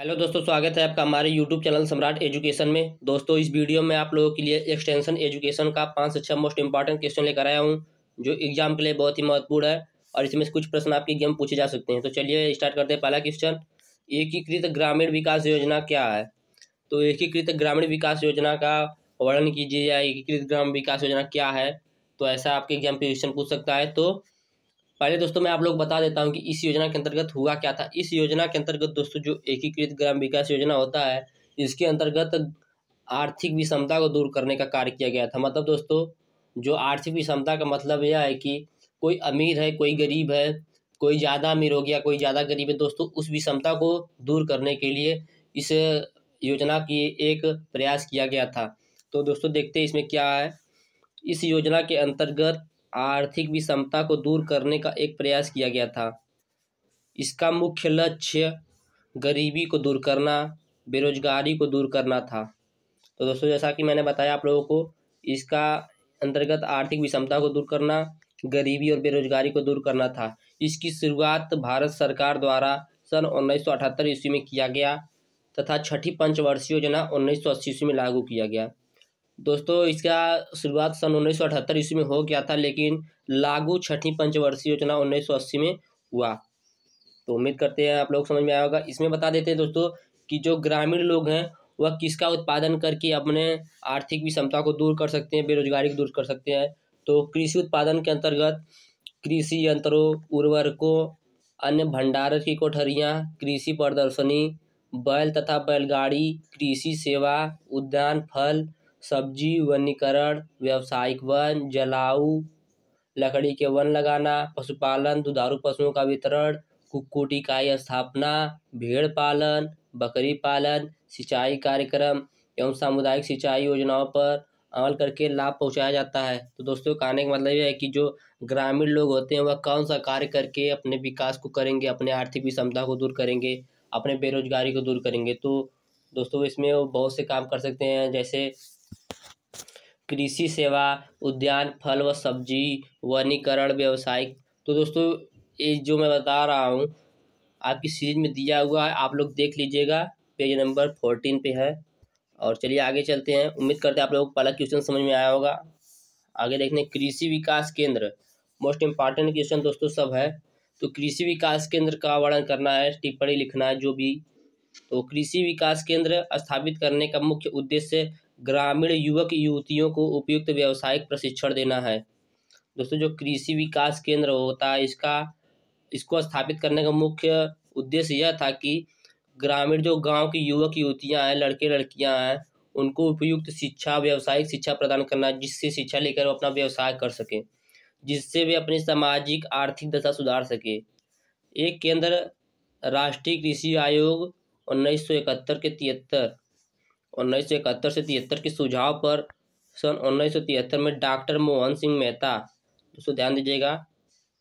hello दोस्तों स्वागत है आपका हमारे यूट्यूब चैनल सम्राट एजुकेशन में दोस्तों इस वीडियो में आप लोगों के लिए एक्सटेंशन एजुकेशन का पाँच से छः मोस्ट इंपॉर्टेंट क्वेश्चन लेकर आया हूँ जो एग्जाम के लिए बहुत ही महत्वपूर्ण है और इसमें से कुछ प्रश्न आपके एग्जाम पूछे जा सकते हैं तो चलिए स्टार्ट करते हैं पहला क्वेश्चन एकीकृत ग्रामीण विकास योजना क्या है तो एकीकृत ग्रामीण विकास योजना का वर्णन कीजिए या एकीकृत ग्रामीण विकास योजना क्या है तो ऐसा आपके एग्जाम क्वेश्चन पूछ सकता है तो पहले दोस्तों मैं आप लोग बता देता हूँ कि इस योजना के अंतर्गत हुआ क्या था इस योजना के अंतर्गत दोस्तों जो एकीकृत ग्राम विकास योजना होता है इसके अंतर्गत आर्थिक विषमता को दूर करने का कार्य किया गया था मतलब दोस्तों जो आर्थिक विषमता का मतलब यह है कि कोई अमीर है कोई गरीब है कोई ज़्यादा अमीर हो गया कोई ज़्यादा गरीब है दोस्तों उस विषमता को दूर करने के लिए इस योजना की एक प्रयास किया गया था तो दोस्तों देखते हैं इसमें क्या है इस योजना के अंतर्गत आर्थिक विषमता को दूर करने का एक प्रयास किया गया था इसका मुख्य लक्ष्य गरीबी को दूर करना बेरोजगारी को दूर करना था तो दोस्तों जैसा कि मैंने बताया आप लोगों को इसका अंतर्गत आर्थिक विषमता को दूर करना गरीबी और बेरोजगारी को दूर करना था इसकी शुरुआत भारत सरकार द्वारा सन उन्नीस सौ ईस्वी में किया गया तथा छठी पंचवर्षीय योजना उन्नीस सौ ईस्वी में लागू किया गया दोस्तों इसका शुरुआत सन उन्नीस सौ ईस्वी में हो गया था लेकिन लागू छठी पंचवर्षीय योजना उन्नीस में हुआ तो उम्मीद करते हैं आप लोग समझ में आया होगा इसमें बता देते हैं दोस्तों कि जो ग्रामीण लोग हैं वह किसका उत्पादन करके अपने आर्थिक विषमता को दूर कर सकते हैं बेरोजगारी को दूर कर सकते हैं तो कृषि उत्पादन के अंतर्गत कृषि यंत्रों उर्वरकों अन्य भंडारण की कोठरियाँ कृषि प्रदर्शनी बैल तथा बैलगाड़ी कृषि सेवा उद्यान फल सब्जी वनीकरण व्यावसायिक वन जलाऊ लकड़ी के वन लगाना पशुपालन दुधारू पशुओं का वितरण कुक्कुट इकाई स्थापना भेड़ पालन बकरी पालन सिंचाई कार्यक्रम एवं सामुदायिक सिंचाई योजनाओं पर अमल करके लाभ पहुंचाया जाता है तो दोस्तों कहने का मतलब यह है कि जो ग्रामीण लोग होते हैं वह कौन सा कार्य करके अपने विकास को करेंगे अपने आर्थिक विषमता को दूर करेंगे अपने बेरोजगारी को दूर करेंगे तो दोस्तों इसमें वो बहुत से काम कर सकते हैं जैसे कृषि सेवा उद्यान फल व सब्जी वनीकरण व्यवसाय तो दोस्तों ये जो मैं बता रहा हूँ आपकी सीरीज में दिया हुआ है आप लोग देख लीजिएगा पेज नंबर फोर्टीन पे है और चलिए आगे चलते हैं उम्मीद करते हैं आप लोगों को पहला क्वेश्चन समझ में आया होगा आगे देखने कृषि विकास केंद्र मोस्ट इम्पॉर्टेंट क्वेश्चन दोस्तों सब है तो कृषि विकास केंद्र का वर्णन करना है टिप्पणी लिखना है जो भी तो कृषि विकास केंद्र स्थापित करने का मुख्य उद्देश्य ग्रामीण युवक युवतियों को उपयुक्त व्यावसायिक प्रशिक्षण देना है दोस्तों जो कृषि विकास केंद्र होता है इसका इसको स्थापित करने का मुख्य उद्देश्य यह था कि ग्रामीण जो गांव की युवक युवतियां हैं लड़के लड़कियां हैं उनको उपयुक्त शिक्षा व्यावसायिक शिक्षा प्रदान करना जिससे शिक्षा लेकर वो अपना व्यवसाय कर सके जिससे वे अपनी सामाजिक आर्थिक दशा सुधार सके एक केंद्र राष्ट्रीय कृषि आयोग उन्नीस सौ इकहत्तर के तिहत्तर उन्नीस सौ इकहत्तर से तिहत्तर के सुझाव पर सन उन्नीस सौ तिहत्तर में डॉक्टर मोहन सिंह मेहता दोस्तों ध्यान दीजिएगा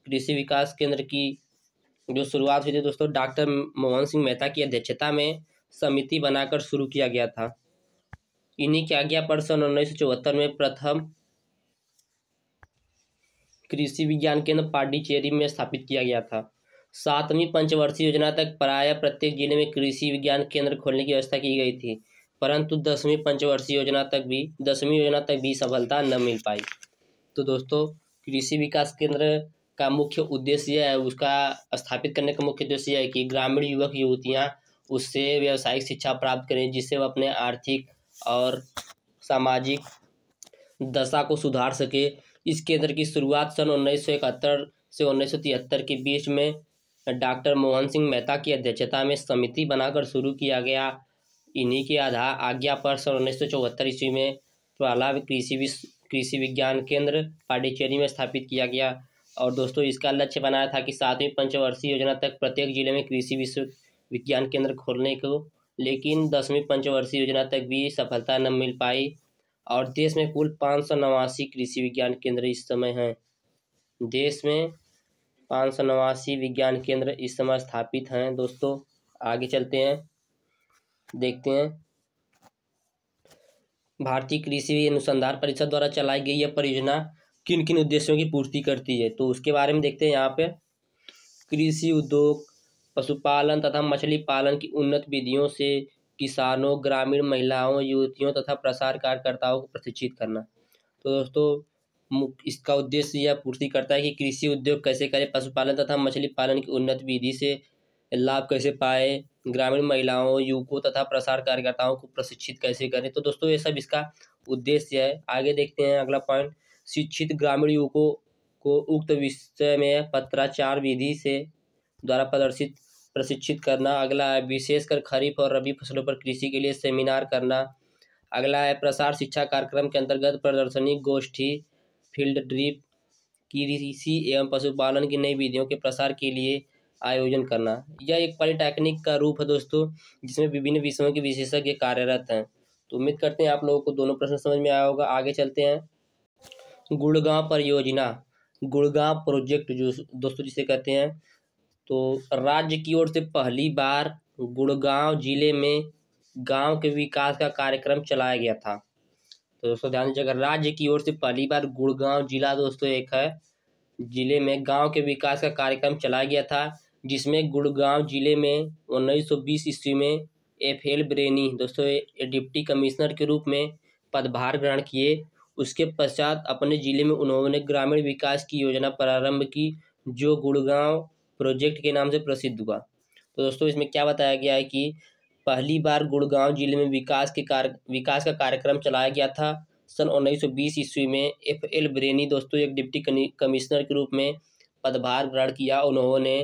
कृषि विकास केंद्र की जो शुरुआत हुई थी दोस्तों डॉक्टर मोहन सिंह मेहता की अध्यक्षता में समिति बनाकर शुरू किया गया था इन्हीं की आज्ञा पर सन उन्नीस सौ चौहत्तर में प्रथम कृषि विज्ञान केंद्र पांडिचेरी में स्थापित किया गया था सातवीं पंचवर्षीय योजना तक प्राय प्रत्येक जिले में कृषि विज्ञान केंद्र खोलने की व्यवस्था की गई थी परंतु दसवीं पंचवर्षीय योजना तक भी दसवीं योजना तक भी सफलता न मिल पाई तो दोस्तों कृषि विकास केंद्र का मुख्य उद्देश्य यह है उसका स्थापित करने का मुख्य उद्देश्य यह है कि ग्रामीण युवक युवतियाँ उससे व्यावसायिक शिक्षा प्राप्त करें जिससे वह अपने आर्थिक और सामाजिक दशा को सुधार सके इस केंद्र की शुरुआत सन उन्नीस से उन्नीस के बीच में डॉक्टर मोहन सिंह मेहता की अध्यक्षता में समिति बनाकर शुरू किया गया इन्हीं के आधार आज्ञा पर सन उन्नीस सौ चौहत्तर ईस्वी में प्रहलाद कृषि विश्व कृषि विज्ञान केंद्र पाडिचेरी में स्थापित किया गया और दोस्तों इसका लक्ष्य बनाया था कि सातवीं पंचवर्षीय योजना तक प्रत्येक जिले में कृषि विश्व विज्ञान केंद्र खोलने को लेकिन दसवीं पंचवर्षीय योजना तक भी सफलता न मिल पाई और देश में कुल पाँच सौ नवासी कृषि विज्ञान केंद्र इस समय हैं देश में पाँच सौ नवासी विज्ञान केंद्र इस समय स्थापित हैं दोस्तों आगे चलते हैं देखते हैं भारतीय कृषि अनुसंधान परिषद द्वारा चलाई गई यह परियोजना किन किन उद्देश्यों की पूर्ति करती है तो उसके बारे में देखते हैं यहाँ पे कृषि उद्योग पशुपालन तथा मछली पालन की उन्नत विधियों से किसानों ग्रामीण महिलाओं युवतियों तथा प्रसार कार्यकर्ताओं को प्रशिक्षित करना तो दोस्तों इसका उद्देश्य यह पूर्ति करता है कि कृषि उद्योग कैसे करें पशुपालन तथा मछली पालन की उन्नत विधि से लाभ कैसे पाए ग्रामीण महिलाओं युवकों तथा प्रसार कार्यकर्ताओं को प्रशिक्षित कैसे करें तो दोस्तों ये सब इसका उद्देश्य है आगे देखते हैं अगला पॉइंट शिक्षित ग्रामीण युवकों को उक्त विषय में पत्राचार विधि से द्वारा प्रदर्शित प्रशिक्षित करना अगला है विशेषकर खरीफ और रबी फसलों पर कृषि के लिए सेमिनार करना अगला है प्रसार शिक्षा कार्यक्रम के अंतर्गत प्रदर्शनी गोष्ठी फील्ड ड्रिप कृषि एवं पशुपालन की नई विधियों के प्रसार के लिए आयोजन करना यह एक पॉलिटेक्निक का रूप है दोस्तों जिसमें विभिन्न विषयों के विशेषज्ञ कार्यरत हैं तो उम्मीद करते हैं आप लोगों को दोनों प्रश्न समझ में आया होगा आगे चलते हैं गुड़गांव परियोजना गुड़गांव प्रोजेक्ट जो दोस्तों जिसे कहते हैं तो राज्य की ओर से पहली बार गुड़गांव जिले में गांव के विकास का कार्यक्रम चलाया गया था तो दोस्तों ध्यान दीजिए अगर राज्य की ओर से पहली बार गुड़गांव जिला दोस्तों एक है जिले में गांव के विकास का कार्यक्रम चलाया गया था जिसमें गुड़गांव जिले में उन्नीस सौ बीस ईस्वी में एफ एल ब्रेनी दोस्तों डिप्टी कमिश्नर के रूप में पदभार ग्रहण किए उसके पश्चात अपने जिले में उन्होंने ग्रामीण विकास की योजना प्रारंभ की जो गुड़गांव प्रोजेक्ट के नाम से प्रसिद्ध हुआ तो दोस्तों इसमें क्या बताया गया है कि पहली बार गुड़गांव जिले में विकास के कार्य विकास का कार्यक्रम चलाया गया था सन उन्नीस ईस्वी में एफ एल ब्रेनी दोस्तों एक डिप्टी कमिश्नर के रूप में पदभार ग्रहण किया उन्होंने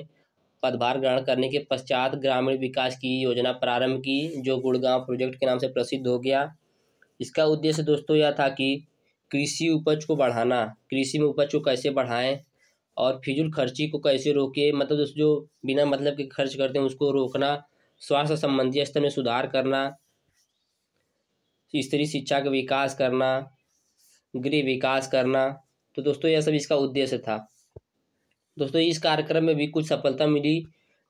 पदभार ग्रहण करने के पश्चात ग्रामीण विकास की योजना प्रारंभ की जो गुड़गांव प्रोजेक्ट के नाम से प्रसिद्ध हो गया इसका उद्देश्य दोस्तों यह था कि कृषि उपज को बढ़ाना कृषि में उपज को कैसे बढ़ाएं और फिजूल खर्ची को कैसे रोके मतलब जो बिना मतलब के खर्च करते हैं उसको रोकना स्वास्थ्य संबंधी स्तर में सुधार करना स्त्री शिक्षा का विकास करना गृह विकास करना तो दोस्तों यह सब इसका उद्देश्य था दोस्तों इस कार्यक्रम में भी कुछ सफलता मिली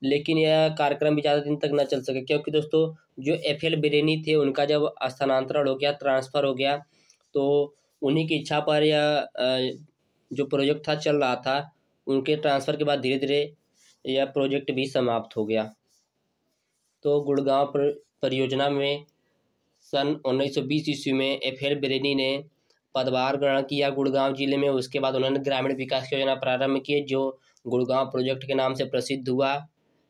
लेकिन यह कार्यक्रम भी ज़्यादा दिन तक न चल सके क्योंकि दोस्तों जो एफ एल बिरेनी थे उनका जब स्थानांतरण हो गया ट्रांसफ़र हो गया तो उन्हीं की इच्छा पर यह जो प्रोजेक्ट था चल रहा था उनके ट्रांसफ़र के बाद धीरे धीरे यह प्रोजेक्ट भी समाप्त हो गया तो गुड़गांव पर, परियोजना में सन 1920 ईस्वी में एफ एल बिरेनी ने पदभार ग्रहण किया गुड़गांव जिले में उसके बाद उन्होंने ग्रामीण विकास योजना प्रारंभ की जो गुड़गांव प्रोजेक्ट के नाम से प्रसिद्ध हुआ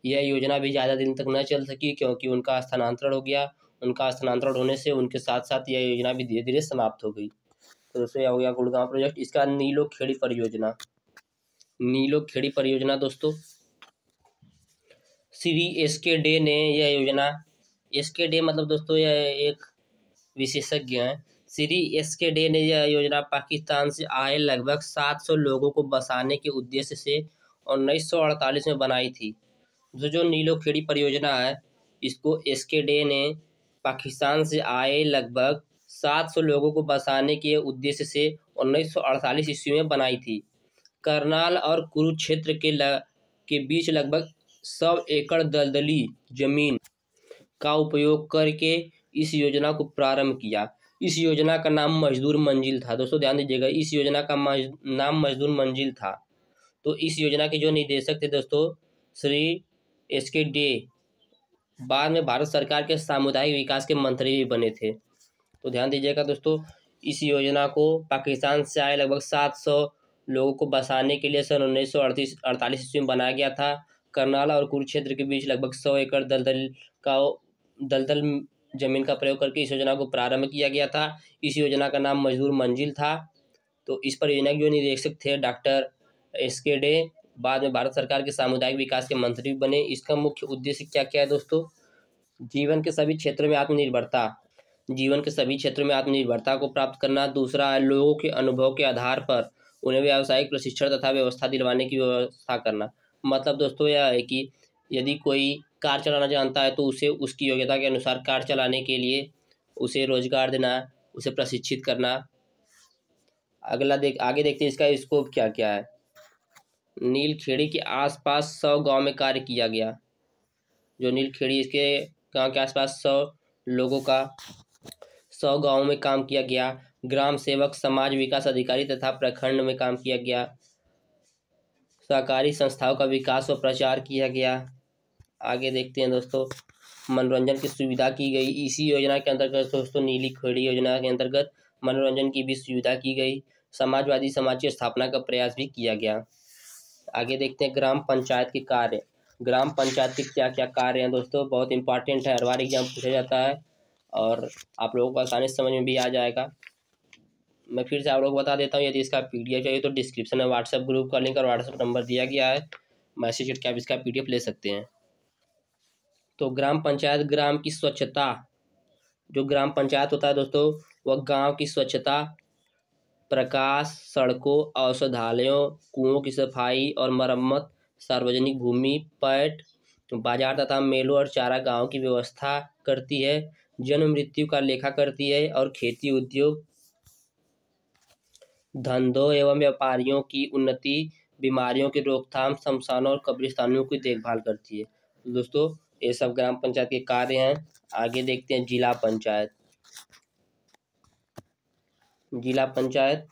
यह योजना भी ज़्यादा दिन तक न चल सकी क्योंकि उनका स्थानांतरण हो गया उनका स्थानांतरण होने से उनके साथ साथ यह योजना भी धीरे धीरे समाप्त हो गई तो दोस्तों यह हो गया गुड़गांव प्रोजेक्ट इसका नीलो खेड़ी परियोजना नीलो खेड़ी परियोजना दोस्तों श्री एस के डे ने यह योजना एस के डे मतलब दोस्तों यह एक विशेषज्ञ हैं श्री एस के डे ने यह योजना पाकिस्तान से आए लगभग 700 लोगों को बसाने के उद्देश्य से उन्नीस में बनाई थी जो जो नीलो खेड़ी परियोजना है इसको एस के डे ने पाकिस्तान से आए लगभग 700 लोगों को बसाने के उद्देश्य से उन्नीस ईस्वी में बनाई थी करनाल और कुरुक्षेत्र के ल, के बीच लगभग सौ एकड़ दलदली जमीन का उपयोग करके इस योजना को प्रारंभ किया इस योजना का नाम मजदूर मंजिल था दोस्तों ध्यान दीजिएगा इस योजना का मज, नाम मजदूर मंजिल था तो इस योजना के जो निदेशक थे दोस्तों श्री एस के डे बाद में भारत सरकार के सामुदायिक विकास के मंत्री भी बने थे तो ध्यान दीजिएगा दोस्तों इस योजना को पाकिस्तान से आए लगभग सात सौ लोगों को बसाने के लिए सन उन्नीस सौ अड़तीस अड़तालीस ईस्वी में बनाया गया था करनाल और कुरुक्षेत्र के बीच लगभग सौ एकड़ दलदल का दलदल जमीन का प्रयोग करके इस योजना को प्रारंभ किया गया था इस योजना का नाम मजदूर मंजिल था तो इस पर योजना के जो निदेशक थे डॉक्टर एस के डे बाद में भारत सरकार के सामुदायिक विकास के मंत्री भी बने इसका मुख्य उद्देश्य क्या क्या है दोस्तों जीवन के सभी क्षेत्रों में आत्मनिर्भरता जीवन के सभी क्षेत्रों में आत्मनिर्भरता को प्राप्त करना दूसरा है लोगों के अनुभव के आधार पर उन्हें व्यावसायिक प्रशिक्षण तथा व्यवस्था दिलवाने की व्यवस्था करना मतलब दोस्तों यह है कि यदि कोई कार चलाना जानता है तो उसे उसकी योग्यता के अनुसार कार चलाने के लिए उसे रोजगार देना उसे प्रशिक्षित करना अगला देख आगे देखते हैं इसका स्कोप क्या क्या है नीलखेड़ी के आसपास सौ गांव में कार्य किया गया जो नीलखेड़ी इसके गांव के आसपास सौ लोगों का सौ गांव में काम किया गया ग्राम सेवक समाज विकास अधिकारी तथा प्रखंड में काम किया गया सहकारी संस्थाओं का विकास व प्रचार किया गया आगे देखते हैं दोस्तों मनोरंजन की सुविधा की गई इसी योजना के अंतर्गत दोस्तों नीली खेड़ी योजना के अंतर्गत मनोरंजन की भी सुविधा की गई समाजवादी समाज की स्थापना का प्रयास भी किया गया आगे देखते हैं ग्राम पंचायत के कार्य ग्राम पंचायत के क्या क्या कार्य हैं दोस्तों बहुत इंपॉर्टेंट है हर बार एग्जाम पूछा जाता है और आप लोगों को आसानी से समझ में भी आ जाएगा मैं फिर से आप लोग बता देता हूँ यदि इसका पी चाहिए तो डिस्क्रिप्शन में व्हाट्सएप ग्रुप का लिंक और व्हाट्सएप नंबर दिया गया है मैसेज करके आप इसका पी ले सकते हैं तो ग्राम पंचायत ग्राम की स्वच्छता जो ग्राम पंचायत होता है दोस्तों वह गांव की स्वच्छता प्रकाश सड़कों औषधालयों कुओं की सफाई और मरम्मत सार्वजनिक भूमि पैट बाजार तथा मेलों और चारा गांव की व्यवस्था करती है जन्म मृत्यु का लेखा करती है और खेती उद्योग धंधों एवं व्यापारियों की उन्नति बीमारियों की रोकथाम शमशानों और कब्रिस्तानों की देखभाल करती है दोस्तों ये सब ग्राम पंचायत के कार्य हैं आगे देखते हैं जिला पंचायत जिला पंचायत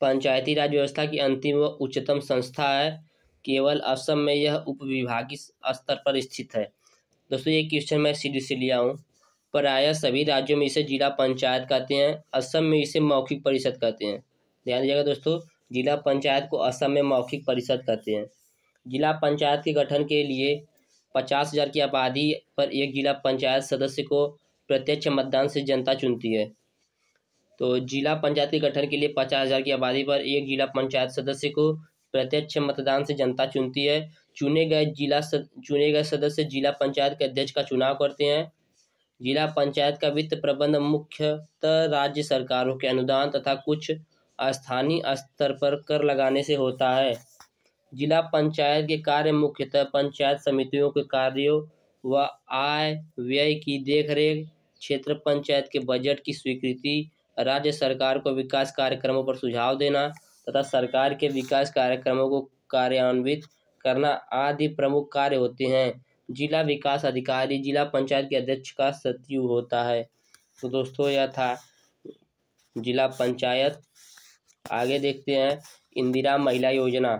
पंचायती राज व्यवस्था की अंतिम व उच्चतम संस्था है केवल असम में यह विभागीय स्तर पर स्थित है दोस्तों ये क्वेश्चन मैं सीधे से लिया हूँ प्रायः सभी राज्यों में इसे जिला पंचायत कहते हैं असम में इसे मौखिक परिषद कहते हैं ध्यान दीजिएगा दोस्तों जिला पंचायत को असम में मौखिक परिषद कहते हैं जिला पंचायत के गठन के लिए पचास हजार की आबादी पर एक जिला पंचायत सदस्य को प्रत्यक्ष मतदान से जनता चुनती है तो जिला पंचायत के गठन के लिए पचास हजार की आबादी पर एक जिला पंचायत सदस्य को प्रत्यक्ष मतदान से जनता चुनती है चुने गए जिला सद, चुने गए सदस्य जिला पंचायत के अध्यक्ष का चुनाव करते हैं जिला पंचायत का वित्त प्रबंध मुख्यतः राज्य सरकारों के अनुदान तथा कुछ स्थानीय स्तर पर कर लगाने से होता है जिला पंचायत के कार्य मुख्यतः पंचायत समितियों के कार्यों व आय व्यय की देखरेख क्षेत्र पंचायत के बजट की स्वीकृति राज्य सरकार को विकास कार्यक्रमों पर सुझाव देना तथा सरकार के विकास कार्यक्रमों को कार्यान्वित करना आदि प्रमुख कार्य होते हैं जिला विकास अधिकारी जिला पंचायत के अध्यक्ष का सचिव होता है तो दोस्तों यह था जिला पंचायत आगे देखते हैं इंदिरा महिला योजना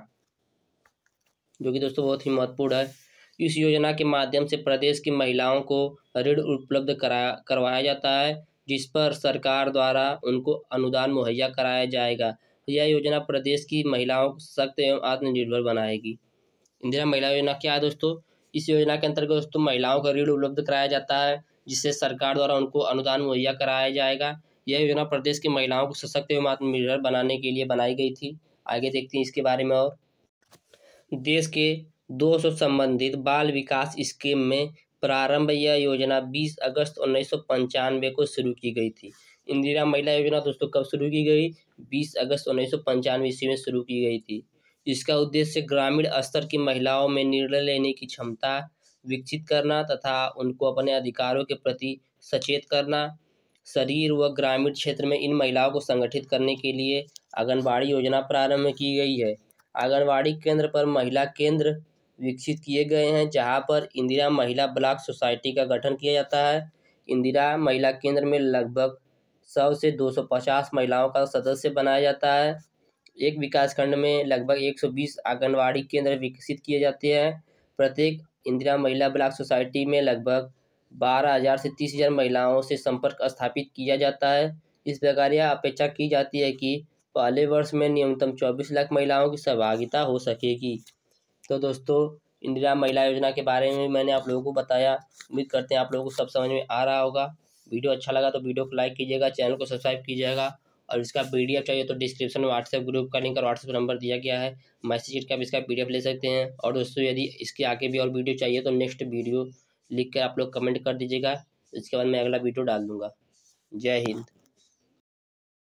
जो कि दोस्तों बहुत ही महत्वपूर्ण है इस योजना के माध्यम से प्रदेश की महिलाओं को ऋण उपलब्ध कराया करवाया जाता है जिस पर सरकार द्वारा उनको अनुदान मुहैया कराया जाएगा यह योजना प्रदेश की महिलाओं को सख्त एवं आत्मनिर्भर बनाएगी इंदिरा महिला योजना क्या है दोस्तों इस योजना के अंतर्गत दोस्तों महिलाओं का ऋण उपलब्ध कराया जाता है जिससे सरकार द्वारा उनको अनुदान मुहैया कराया जाएगा यह योजना प्रदेश की महिलाओं को सशक्त एवं आत्मनिर्भर बनाने के लिए बनाई गई थी आगे देखते हैं इसके बारे में और देश के दो सौ संबंधित बाल विकास स्कीम में प्रारंभ यह योजना 20 अगस्त उन्नीस को शुरू की गई थी इंदिरा महिला योजना दोस्तों कब शुरू की गई 20 अगस्त उन्नीस ईस्वी में शुरू की गई थी इसका उद्देश्य ग्रामीण स्तर की महिलाओं में निर्णय लेने की क्षमता विकसित करना तथा उनको अपने अधिकारों के प्रति सचेत करना शरीर व ग्रामीण क्षेत्र में इन महिलाओं को संगठित करने के लिए आंगनबाड़ी योजना प्रारंभ की गई है आंगनबाड़ी केंद्र पर महिला केंद्र विकसित किए गए हैं जहाँ पर इंदिरा महिला ब्लॉक सोसाइटी का गठन किया जाता है इंदिरा महिला केंद्र में लगभग सौ से दो सौ पचास महिलाओं का सदस्य बनाया जाता है एक विकास खंड में लगभग एक सौ बीस आंगनबाड़ी केंद्र विकसित किए जाते हैं प्रत्येक इंदिरा महिला ब्लॉक सोसाइटी में लगभग बारह हज़ार से तीस हज़ार महिलाओं से संपर्क स्थापित किया जाता है इस प्रकार यह अपेक्षा की जाती है कि पहले वर्ष में न्यूनतम चौबीस लाख महिलाओं की सहभागिता हो सकेगी तो दोस्तों इंदिरा महिला योजना के बारे में मैंने आप लोगों को बताया उम्मीद करते हैं आप लोगों को सब समझ में आ रहा होगा वीडियो अच्छा लगा तो वीडियो को लाइक कीजिएगा चैनल को सब्सक्राइब कीजिएगा और इसका पी चाहिए तो डिस्क्रिप्शन में व्हाट्सएप ग्रुप का लिंक और व्हाट्सएप नंबर दिया गया है मैसेज करके आप इसका पी ले सकते हैं और दोस्तों यदि इसके आगे भी और वीडियो चाहिए तो नेक्स्ट वीडियो लिख कर आप लोग कमेंट कर दीजिएगा इसके बाद मैं अगला वीडियो डाल दूँगा जय हिंद